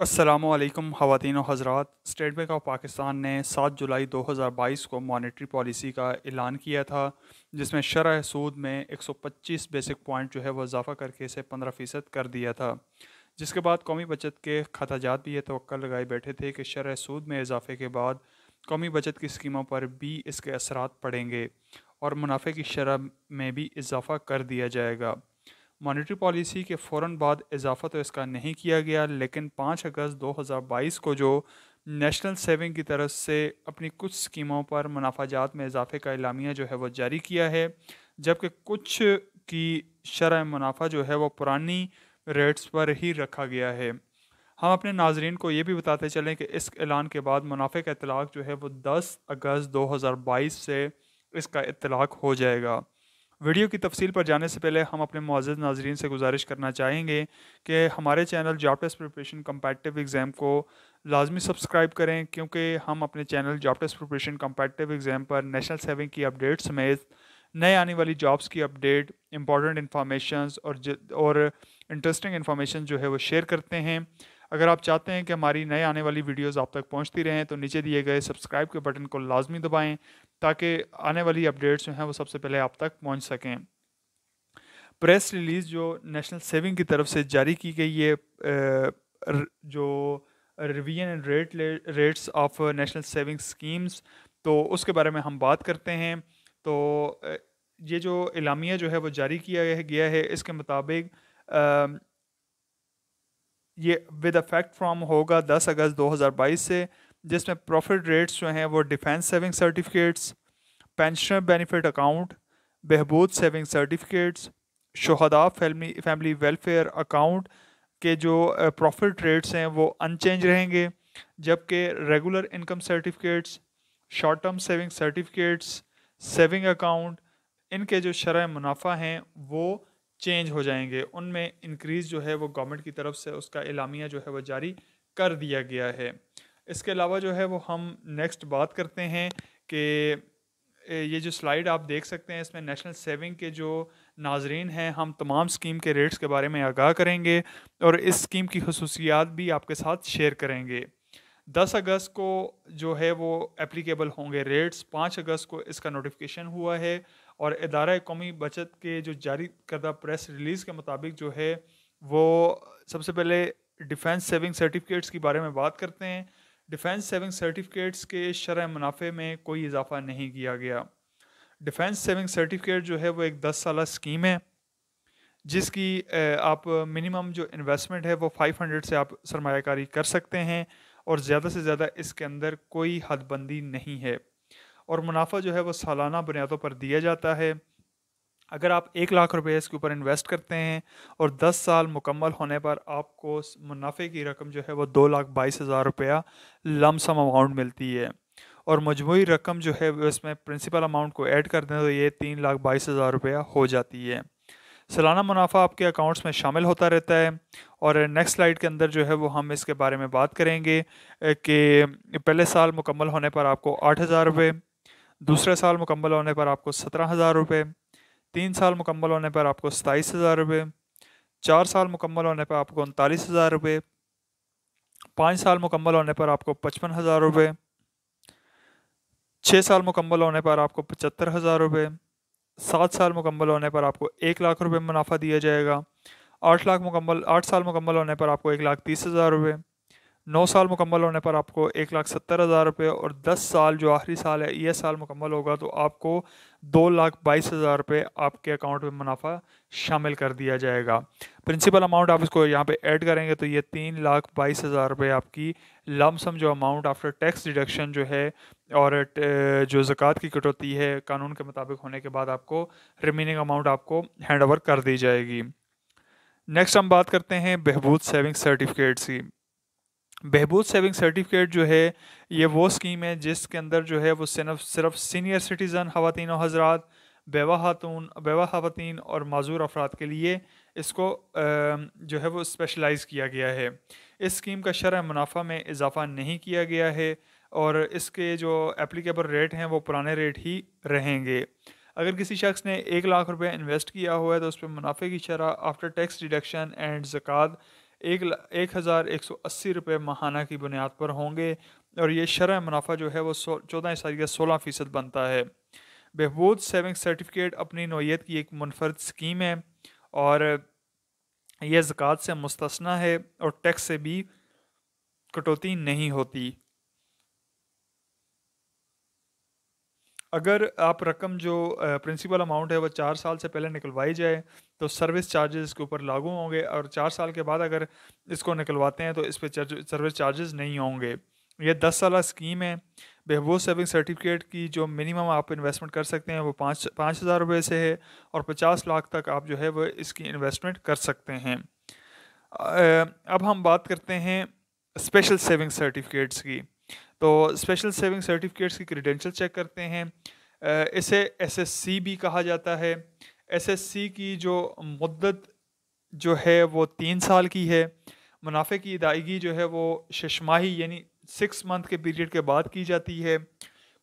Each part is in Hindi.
असलकम ख़वान हजरात स्टेट बैंक ऑफ पाकिस्तान ने 7 जुलाई 2022 को मॉनेटरी पॉलिसी का ऐलान किया था जिसमें शरह सूद में 125 बेसिक पॉइंट जो है वह इजाफा करके इसे 15 फ़ीसद कर दिया था जिसके बाद कौमी बचत के खताजात भी ये तो लगाए बैठे थे कि शरह सूद में इजाफे के बाद कौमी बचत की स्कीमों पर भी इसके असरा पड़ेंगे और मुनाफे की शरह में भी इजाफा कर दिया जाएगा मॉनेटरी पॉलिसी के फ़ौर बाद इजाफा तो इसका नहीं किया गया लेकिन पाँच अगस्त 2022 को जो नेशनल सेविंग की तरफ से अपनी कुछ स्कीमों पर मुनाफाजात में इजाफे का इलामिया जो है वो जारी किया है जबकि कुछ की शरह मुनाफा जो है वो पुरानी रेट्स पर ही रखा गया है हम अपने नाजरन को ये भी बताते चलें कि इस ऐलान के बाद मुनाफे का इतलाक़ जो है वो 10 अगस्त 2022 से इसका इतलाक़ हो जाएगा वीडियो की तफसील पर जाने से पहले हम अपने मौजूद नाजरन से गुजारिश करना चाहेंगे कि हमारे channel job test preparation competitive exam को लाजमी सब्सक्राइब करें क्योंकि हम अपने channel job test preparation competitive exam पर नेशनल सेविंग की अपडेट समेत नए आने वाली जॉब्स की अपडेट इंपॉर्टेंट इन्फॉर्मेशन और और इंटरेस्टिंग इन्फॉर्मेशन जो है वो शेयर करते हैं अगर आप चाहते हैं कि हमारी नए आने वाली वीडियोस आप तक पहुंचती रहें तो नीचे दिए गए सब्सक्राइब के बटन को लाजमी दबाएं ताकि आने वाली अपडेट्स जो हैं वो सबसे पहले आप तक पहुंच सकें प्रेस रिलीज़ जो नेशनल सेविंग की तरफ से जारी की गई है जो revision and rate rates of national saving schemes तो उसके बारे में हम बात करते हैं तो ये जो इलामिया जो है वो जारी किया गया है इसके मुताबिक ये विद अफेक्ट फ्राम होगा 10 अगस्त 2022 से जिसमें प्रॉफिट रेट्स जो हैं वो defence saving certificates pensioner benefit account बहबूद सेविंग सर्टिफिकेट्स शहदा फैमिली फैमिली वेलफेयर अकाउंट के जो प्रॉफिट रेट्स हैं वो अनचेंज रहेंगे जबकि regular income certificates short term saving certificates saving account इनके जो शरह मुनाफा हैं वो चेंज हो जाएंगे उनमें इंक्रीज़ जो है वो गवर्नमेंट की तरफ से उसका इलामिया जो है वो जारी कर दिया गया है इसके अलावा जो है वो हम नेक्स्ट बात करते हैं कि ये जो स्लाइड आप देख सकते हैं इसमें नेशनल सेविंग के जो नाजरीन हैं हम तमाम स्कीम के रेट्स के बारे में आगाह करेंगे और इस स्कीम की खसूसियात भी आपके साथ शेयर करेंगे दस अगस्त को जो है वो एप्लीकेबल होंगे रेट्स पाँच अगस्त को इसका नोटिफिकेशन हुआ है और अदारा कौमी बचत के जो जारी करदा प्रेस रिलीज़ के मुताबिक जो है वो सबसे पहले डिफेंस सेविंग सर्टिफिकेट्स के बारे में बात करते हैं डिफेंस सेविंग सर्टिफिकेट्स के शरह मुनाफे में कोई इजाफा नहीं किया गया डिफेंस सेविंग सर्टिफिकेट जो है वो एक दस साल स्कीम है जिसकी आप मिनिमम जो इन्वेस्टमेंट है वो 500 से आप सरमाकारी कर सकते हैं और ज़्यादा से ज़्यादा इसके अंदर कोई हदबंदी नहीं है और मुनाफा जो है वो सालाना बुनियादों पर दिया जाता है अगर आप एक लाख रुपए इसके ऊपर इन्वेस्ट करते हैं और 10 साल मुकम्मल होने पर आपको मुनाफे की रकम जो है वो दो लाख बाईस हज़ार रुपया लमसम अमाउंट मिलती है और मजमू रकम जो है इसमें प्रिंसिपल अमाउंट को ऐड कर दें तो ये तीन लाख बाईस हज़ार रुपया हो जाती है सालाना मुनाफा आपके अकाउंट्स में शामिल होता रहता है और नेक्स्ट स्लाइड के अंदर जो है वो हम इसके बारे में बात करेंगे कि पहले साल मुकम्मल होने पर आपको आठ हज़ार रुपये दूसरे साल मुकम्मल होने पर आपको सत्रह हज़ार रुपये तीन साल मुकम्मल होने पर आपको सताईस हज़ार रुपये चार साल मुकम्मल होने पर आपको उनतालीस हज़ार रुपये पाँच साल मुकम्मल होने पर आपको पचपन हज़ार रुपये छः साल मुकम्मल होने पर आपको पचहत्तर हज़ार रुपये सात साल मुकम्मल होने पर आपको एक लाख रुपये मुनाफा दिया जाएगा आठ लाख मुकम्मल आठ साल मुकम्मल होने पर आपको एक लाख तीस हज़ार रुपये नौ साल मुकम्मल होने पर आपको एक लाख सत्तर हज़ार रुपये और दस साल जो आखिरी साल है यह साल मुकम्मल होगा तो आपको दो लाख बाईस हज़ार रुपये आपके अकाउंट में मुनाफा शामिल कर दिया जाएगा प्रिंसिपल अमाउंट आप इसको यहाँ पे ऐड करेंगे तो ये तीन लाख बाईस हज़ार रुपये आपकी लमसम जो अमाउंट आफ्टर टैक्स डिडक्शन जो है और जो ज़क़़त की कटौती है कानून के मुताबिक होने के बाद आपको रिमेनिंग अमाउंट आपको हैंड ओवर कर दी जाएगी नेक्स्ट हम बात करते हैं बहबूद सेविंग सर्टिफिकेट्स की बहबूद सेविंग सर्टिफिकेट जो है ये वो स्कीम है जिसके अंदर जो है वो सिर्फ सिर्फ सीनियर सिटीज़न खातिन हजरात बेवा खातून बेवा खातन और माजूर अफराद के लिए इसको जो है वो स्पेशलाइज किया गया है इस स्कीम का शरह मुनाफा में इजाफा नहीं किया गया है और इसके जो एप्लीकेबल रेट हैं वो पुराने रेट ही रहेंगे अगर किसी शख्स ने एक लाख रुपये इन्वेस्ट किया हुआ है तो उस पर मुनाफे की शरह आफ्टर टैक्स डिडक्शन एंड जक़ात एक एक हज़ार एक सौ अस्सी रुपये माहाना की बुनियाद पर होंगे और ये शरह मुनाफा जो है वो सौ चौदह का सोलह फ़ीसद बनता है बहबूद सेविंग सर्टिफिकेट अपनी नोयीत की एक मुनफरद स्कीम है और यह जक़ात से मुस्तना है और टैक्स से भी कटौती नहीं होती अगर आप रकम जो प्रिंसिपल अमाउंट है वो चार साल से पहले निकलवाई जाए तो सर्विस चार्जेस इसके ऊपर लागू होंगे और चार साल के बाद अगर इसको निकलवाते हैं तो इस पर सर्विस चार्जेस नहीं होंगे ये दस साल स्कीम है बेहबूज सेविंग सर्टिफिकेट की जो मिनिमम आप इन्वेस्टमेंट कर सकते हैं वो पाँच पाँच हज़ार रुपये से है और पचास लाख तक आप जो है वो इसकी इन्वेस्टमेंट कर सकते हैं अब हम बात करते हैं स्पेशल सेविंग सर्टिफिकेट्स की तो स्पेशल सेविंग सर्टिफिकेट्स की क्रीडेंशल चेक करते हैं इसे एसएससी भी कहा जाता है एसएससी की जो मदत जो है वो तीन साल की है मुनाफे की अदायगी जो है वो शशमाही यानी सिक्स मंथ के पीरियड के बाद की जाती है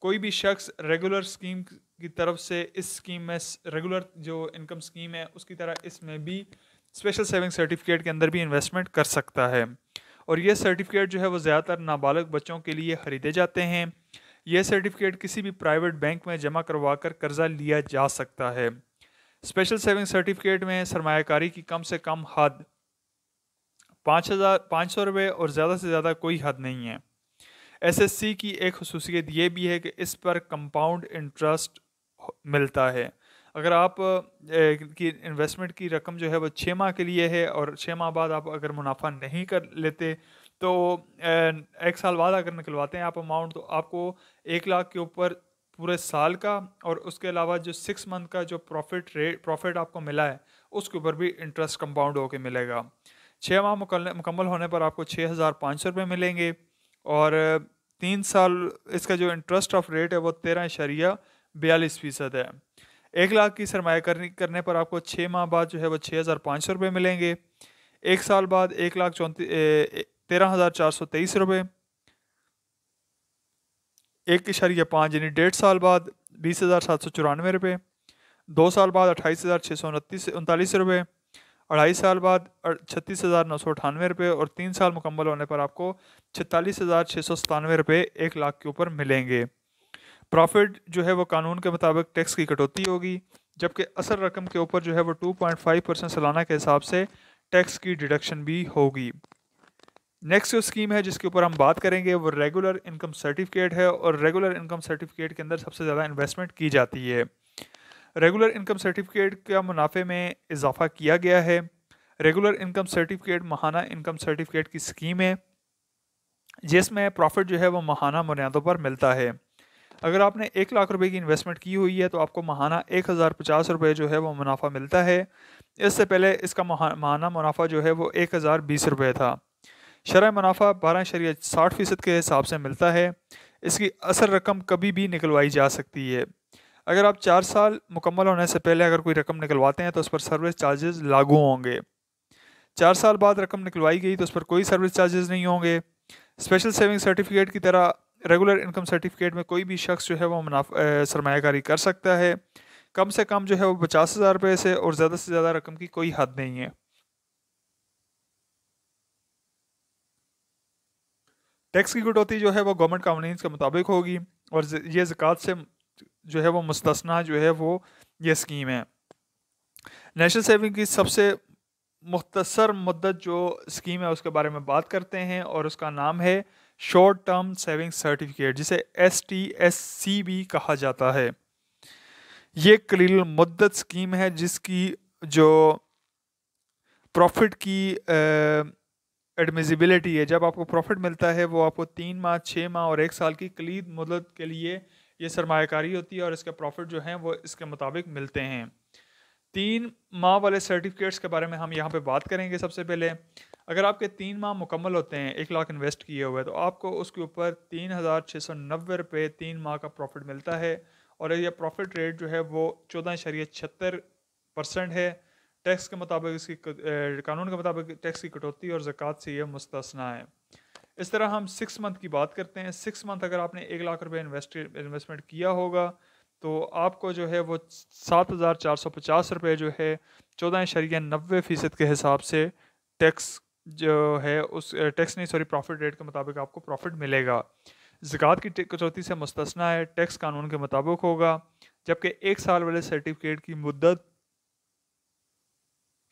कोई भी शख्स रेगुलर स्कीम की तरफ से इस स्कीम में रेगुलर जो इनकम स्कीम है उसकी तरह इसमें भी स्पेशल सेविंग सर्टिफिकेट के अंदर भी इन्वेस्टमेंट कर सकता है और ये सर्टिफिकेट जो है वो ज़्यादातर नाबालग बच्चों के लिए ख़रीदे जाते हैं यह सर्टिफिकेट किसी भी प्राइवेट बैंक में जमा करवा कर कर्ज़ा लिया जा सकता है स्पेशल सेविंग सर्टिफिकेट में सरमाकारी की कम से कम हद पाँच हज़ार पाँच सौ रुपये और ज़्यादा से ज़्यादा कोई हद नहीं है एसएससी की एक खसूसियत ये भी है कि इस पर कंपाउंड इंटरेस्ट मिलता है अगर आप की इन्वेस्टमेंट की रकम जो है वो छः माह के लिए है और छः माह बाद आप अगर मुनाफा नहीं कर लेते तो एक साल बाद अगर निकलवाते हैं आप अमाउंट तो आपको एक लाख के ऊपर पूरे साल का और उसके अलावा जो सिक्स मंथ का जो प्रॉफिट रेट प्रॉफिट आपको मिला है उसके ऊपर भी इंटरेस्ट कंपाउंड होकर मिलेगा छः माह मुकम्मल होने पर आपको छः हज़ार पाँच सौ रुपये मिलेंगे और तीन साल इसका जो इंटरेस्ट ऑफ रेट है वो तेरह इशारिया बयालीस फ़ीसद है एक लाख की सरमाया करने पर आपको छः माह बाद जो है वो छः हज़ार पाँच सौ रुपये मिलेंगे एक साल बाद एक लाख चौंतीस तेरह हज़ार चार सौ तेईस रुपये एक इशारिया पाँच यानी डेढ़ साल बाद बीस हज़ार सात सौ चौरानवे रुपये दो साल बाद अट्ठाईस हज़ार छः सौ उनतीस उनतालीस रुपये अढ़ाई साल बाद छत्तीस हज़ार नौ सौ अठानवे रुपये और तीन साल मुकम्मल होने पर आपको छत्तालीस हज़ार छः सौ सतानवे रुपये एक लाख के ऊपर मिलेंगे प्रॉफिट जो है वो कानून के मुताबिक टैक्स की कटौती होगी जबकि असल रकम के ऊपर जो है वो 2.5 परसेंट सालाना के हिसाब से टैक्स की डिडक्शन भी होगी नेक्स्ट जो स्कीम है जिसके ऊपर हम बात करेंगे वो रेगुलर इनकम सर्टिफिकेट है और रेगुलर इनकम सर्टिफिकेट के अंदर सबसे ज़्यादा इन्वेस्टमेंट की जाती है रेगुलर इनकम सर्टिफिकेट का मुनाफे में इजाफा किया गया है रेगुलर इनकम सर्टिफिकेट महाना इनकम सर्टिफिकेट की स्कीम है जिसमें प्रॉफिट जो है वो माहाना बुनियादों पर मिलता है अगर आपने एक लाख रुपए की इन्वेस्टमेंट की हुई है तो आपको महाना एक हज़ार पचास रुपये जो है वो मुनाफा मिलता है इससे पहले इसका महाना मुनाफा जो है वो एक हज़ार बीस रुपये था शरा मुनाफा बारह शरीय साठ फ़ीसद के हिसाब से मिलता है इसकी असल रकम कभी भी निकलवाई जा सकती है अगर आप चार साल मुकम्मल होने से पहले अगर कोई रकम निकलवाते हैं तो उस पर सर्विस चार्जेस लागू होंगे चार साल बाद रकम निकलवाई गई तो उस पर कोई सर्विस चार्जेस नहीं होंगे स्पेशल सेविंग सर्टिफिकेट की तरह रेगुलर इनकम सर्टिफिकेट में कोई भी शख्स जो है वो मुनाफा सरमाकारी कर सकता है कम से कम जो है वो पचास हज़ार रुपये से और ज़्यादा से ज़्यादा रकम की कोई हद नहीं है टैक्स की कटौती जो है वो गवर्नमेंट कानून के मुताबिक होगी और ये जक़ात से जो है वो मुस्तना जो है वो ये स्कीम है नेशनल सेविंग की सबसे मुख्तसर मदत जो स्कीम है उसके बारे में बात करते हैं और उसका नाम है शॉर्ट टर्म सेविंग सर्टिफिकेट जिसे एस टी एस सी भी कहा जाता है ये कलील मुद्दत स्कीम है जिसकी जो प्रॉफिट की एडमिजिबिलिटी है जब आपको प्रॉफिट मिलता है वो आपको तीन माह छः माह और एक साल की कलीद मुद्दत के लिए ये सरमाकारी होती है और इसके प्रॉफिट जो हैं वो इसके मुताबिक मिलते हैं तीन माह वाले सर्टिफिकेट्स के बारे में हम यहाँ पे बात करेंगे सबसे पहले अगर आपके तीन माह मुकम्मल होते हैं एक लाख इन्वेस्ट किए हुए तो आपको उसके ऊपर तीन हज़ार छः सौ नब्बे रुपये तीन माह का प्रॉफिट मिलता है और यह प्रॉफिट रेट जो है वो चौदह इशारिया छहत्तर परसेंट है टैक्स के मुताबिक इसकी कानून के मुताबिक टैक्स की कटौती और ज़क़़त से यह मुस्तना है इस तरह हम सिक्स मंथ की बात करते हैं सिक्स मंथ अगर आपने एक लाख रुपये इन्वेस्ट इन्वेस्टमेंट किया होगा तो आपको जो है वो सात हज़ार चार सौ पचास रुपये जो है चौदह इशारिया नब्बे फ़ीसद के हिसाब से टैक्स जो है उस टैक्स नहीं सॉरी प्रॉफिट रेट के मुताबिक आपको प्रॉफिट मिलेगा जिकात की कटौती से मुस्तना है टैक्स कानून के मुताबिक होगा जबकि एक साल वाले सर्टिफिकेट की मुद्दत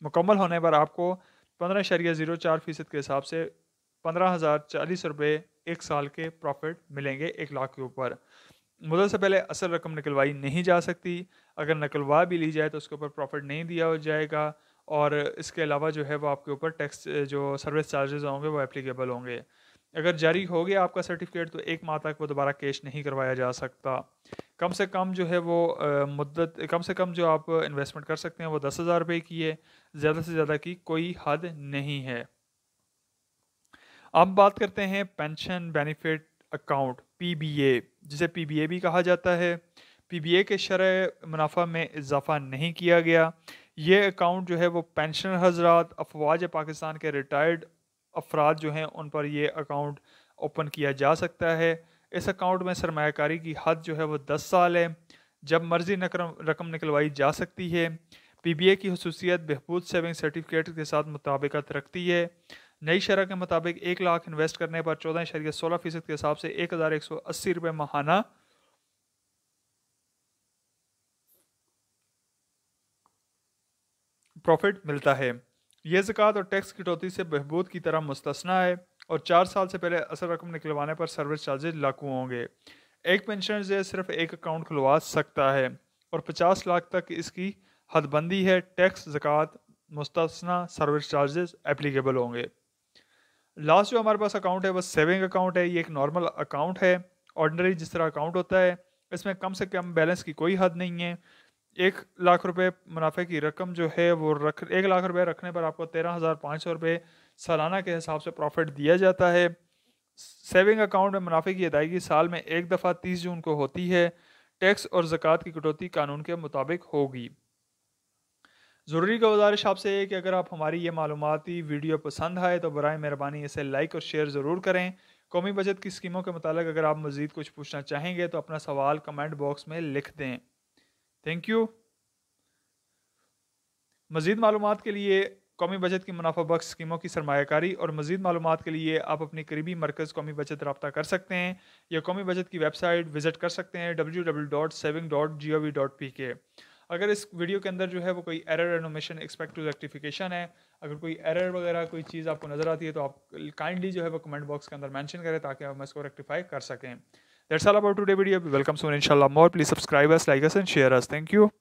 मुकम्मल होने पर आपको पंद्रह शरिया ज़ीरो चार फ़ीसद के हिसाब से पंद्रह हज़ार चालीस रुपये एक साल के प्रॉफिट मिलेंगे एक लाख के ऊपर मुदत से पहले असल रकम निकलवाई नहीं जा सकती अगर निकलवा भी ली जाए तो उसके ऊपर प्रॉफिट नहीं दिया जाएगा और इसके अलावा जो है वो आपके ऊपर टैक्स जो सर्विस चार्जेस होंगे वो एप्लीकेबल होंगे अगर जारी हो गया आपका सर्टिफिकेट तो एक माह तक वो दोबारा कैश नहीं करवाया जा सकता कम से कम जो है वो मुद्दत कम से कम जो आप इन्वेस्टमेंट कर सकते हैं वो दस हज़ार रुपये की है ज़्यादा से ज़्यादा की कोई हद नहीं है अब बात करते हैं पेंशन बेनिफिट अकाउंट पी जिसे पी भी कहा जाता है पी बी ए के शरह मुनाफा में इजाफा नहीं किया गया ये अकाउंट जो है वो पेंशनर हजरात अफवाज पाकिस्तान के रिटायर्ड अफराद जो हैं उन पर यह अकाउंट ओपन किया जा सकता है इस अकाउंट में सरमाकारी की हद जो है वह दस साल है जब मर्जी रकम निकलवाई जा सकती है पी बी ए की खसूसियत बहबूद सेविंग सर्टिफिकेट के साथ मुताबिकत रखती है नई शरह के मुताबिक एक लाख इन्वेस्ट करने पर चौदह शरीय सोलह फीसद के हिसाब से एक हज़ार एक सौ अस्सी रुपये माहाना प्रॉफिट मिलता है यह ज़क़़त और टैक्स कटौती से बहबूद की तरह मुस्तना है और चार साल से पहले असल रकम निकलवाने पर सर्विस चार्जेज लागू होंगे एक पेंशनर सिर्फ एक अकाउंट खुलवा सकता है और पचास लाख तक इसकी हदबंदी है टैक्स जक़ात मुस्तना सर्विस चार्जेस एप्लीकेबल होंगे लास्ट जो हमारे पास अकाउंट है वह सेविंग अकाउंट है ये एक नॉर्मल अकाउंट है ऑर्डनरी जिस तरह अकाउंट होता है इसमें कम से कम बैलेंस की कोई हद नहीं है एक लाख रुपए मुनाफे की रकम जो है वो रख एक लाख रुपए रखने पर आपको तेरह हज़ार पाँच सौ रुपये सालाना के हिसाब से प्रॉफिट दिया जाता है सेविंग अकाउंट में मुनाफे की अदायगी साल में एक दफ़ा तीस जून को होती है टैक्स और ज़क़़त की कटौती कानून के मुताबिक होगी ज़रूरी गुजारिश आपसे है कि अगर आप हमारी ये मालूमती वीडियो पसंद आए तो बरए मेहरबानी इसे लाइक और शेयर ज़रूर करें कौमी बचत की स्कीमों के मुताबिक अगर आप मज़ीद कुछ पूछना चाहेंगे तो अपना सवाल कमेंट बॉक्स में लिख दें थैंक यू मज़ीद मालूम के लिए कौमी बचत की मुनाफा बख्श स्कीमों की सरमाकारी और मजीद मालूम के लिए आप अपने करीबी मरकज़ कौमी बचत रबता कर सकते हैं या कौमी बचत की वेबसाइट विज़िट कर सकते हैं W W dot saving dot G O V dot P K अगर इस वीडियो के अंदर जो है वो कोई error and omission expect to rectification है अगर कोई एरर वगैरह कोई चीज़ आपको नज़र आती है तो आप काइंडली जो है वो कमेंट बॉक्स के अंदर मैंशन करें ताकि हम इसको रेक्टिफाई कर सकें that's all about today video we welcome soon inshallah more please subscribe us like us and share us thank you